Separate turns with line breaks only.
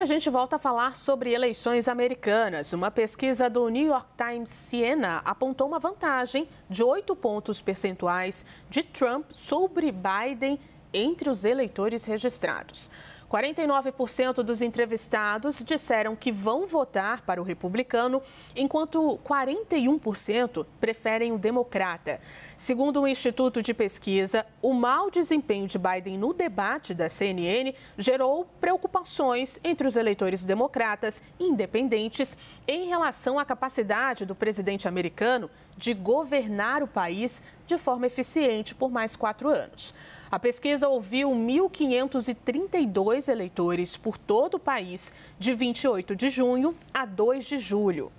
A gente volta a falar sobre eleições americanas. Uma pesquisa do New York Times Siena apontou uma vantagem de 8 pontos percentuais de Trump sobre Biden entre os eleitores registrados. 49% dos entrevistados disseram que vão votar para o republicano, enquanto 41% preferem o democrata. Segundo o um Instituto de Pesquisa, o mau desempenho de Biden no debate da CNN gerou preocupações entre os eleitores democratas independentes em relação à capacidade do presidente americano de governar o país de forma eficiente por mais quatro anos. A pesquisa ouviu 1.532 eleitores por todo o país de 28 de junho a 2 de julho.